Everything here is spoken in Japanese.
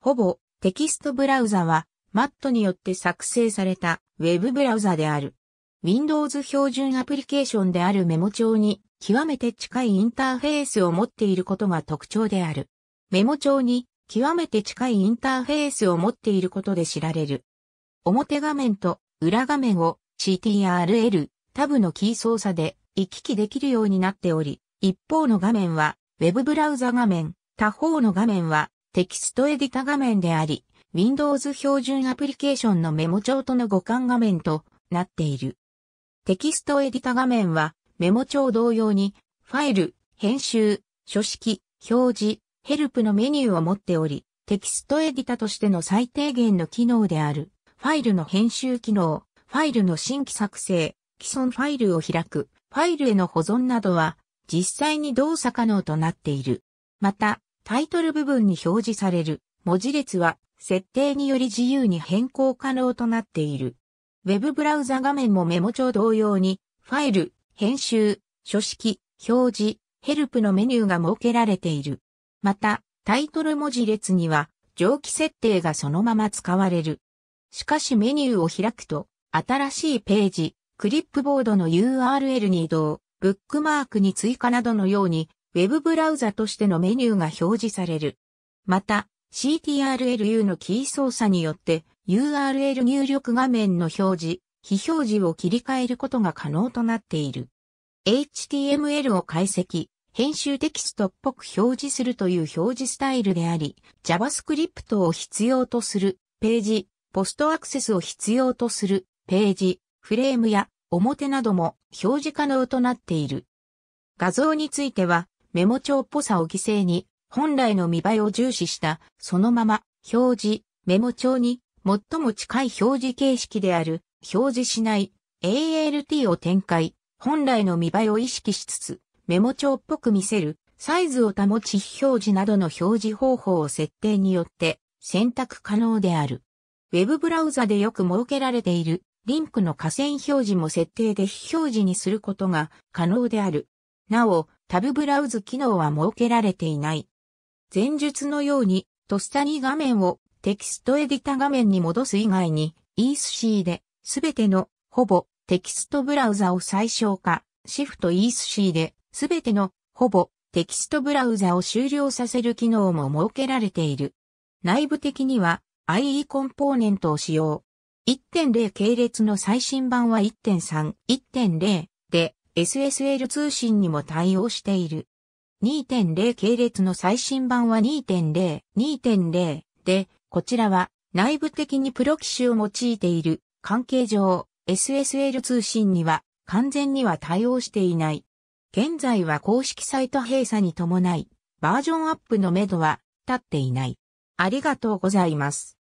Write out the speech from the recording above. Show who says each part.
Speaker 1: ほぼテキストブラウザは m a t によって作成された Web ブラウザである。Windows 標準アプリケーションであるメモ帳に極めて近いインターフェースを持っていることが特徴である。メモ帳に極めて近いインターフェースを持っていることで知られる。表画面と裏画面を CTRL タブのキー操作で行き来できるようになっており、一方の画面は Web ブラウザ画面、他方の画面はテキストエディタ画面であり、Windows 標準アプリケーションのメモ帳との互換画面となっている。テキストエディタ画面はメモ帳同様にファイル、編集、書式、表示、ヘルプのメニューを持っており、テキストエディタとしての最低限の機能である、ファイルの編集機能、ファイルの新規作成、既存ファイルを開く、ファイルへの保存などは、実際に動作可能となっている。また、タイトル部分に表示される文字列は設定により自由に変更可能となっている。Web ブラウザ画面もメモ帳同様にファイル、編集、書式、表示、ヘルプのメニューが設けられている。また、タイトル文字列には上記設定がそのまま使われる。しかしメニューを開くと、新しいページ、クリップボードの URL に移動、ブックマークに追加などのようにウェブブラウザとしてのメニューが表示される。また、CTRLU のキー操作によって URL 入力画面の表示、非表示を切り替えることが可能となっている。HTML を解析、編集テキストっぽく表示するという表示スタイルであり、JavaScript を必要とするページ、ポストアクセスを必要とするページ、フレームや表なども表示可能となっている。画像についてはメモ帳っぽさを犠牲に、本来の見栄えを重視した、そのまま、表示、メモ帳に、最も近い表示形式である、表示しない、ALT を展開、本来の見栄えを意識しつつ、メモ帳っぽく見せる、サイズを保ち非表示などの表示方法を設定によって選択可能である。ウェブブラウザでよく設けられているリンクの下線表示も設定で非表示にすることが可能である。なお、タブブラウズ機能は設けられていない。前述のように、とっさに画面をテキストエディタ画面に戻す以外に、ESC で、すべての、ほぼ、テキストブラウザを最小化、シフト ESC で、すべての、ほぼ、テキストブラウザを終了させる機能も設けられている。内部的には IE コンポーネントを使用。1.0系列の最新版は1.3、1.0、SSL 通信にも対応している。2.0系列の最新版は2.0、2.0で、こちらは内部的にプロ機種を用いている関係上、SSL 通信には完全には対応していない。現在は公式サイト閉鎖に伴い、バージョンアップのめどは立っていない。ありがとうございます。